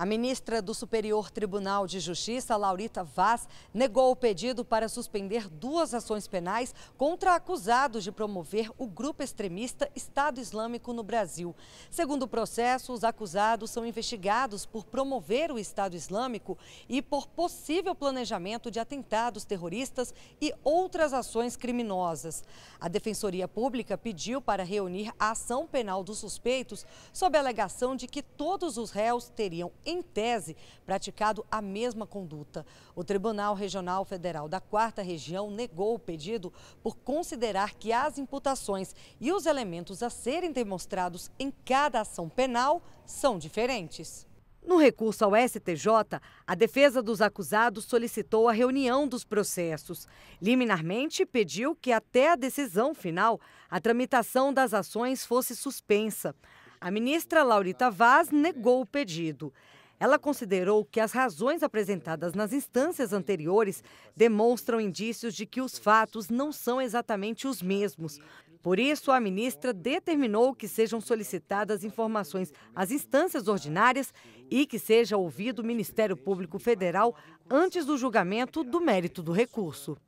A ministra do Superior Tribunal de Justiça, Laurita Vaz, negou o pedido para suspender duas ações penais contra acusados de promover o grupo extremista Estado Islâmico no Brasil. Segundo o processo, os acusados são investigados por promover o Estado Islâmico e por possível planejamento de atentados terroristas e outras ações criminosas. A Defensoria Pública pediu para reunir a ação penal dos suspeitos sob a alegação de que todos os réus teriam em tese, praticado a mesma conduta. O Tribunal Regional Federal da Quarta Região negou o pedido por considerar que as imputações e os elementos a serem demonstrados em cada ação penal são diferentes. No recurso ao STJ, a defesa dos acusados solicitou a reunião dos processos. Liminarmente, pediu que, até a decisão final, a tramitação das ações fosse suspensa. A ministra Laurita Vaz negou o pedido. Ela considerou que as razões apresentadas nas instâncias anteriores demonstram indícios de que os fatos não são exatamente os mesmos. Por isso, a ministra determinou que sejam solicitadas informações às instâncias ordinárias e que seja ouvido o Ministério Público Federal antes do julgamento do mérito do recurso.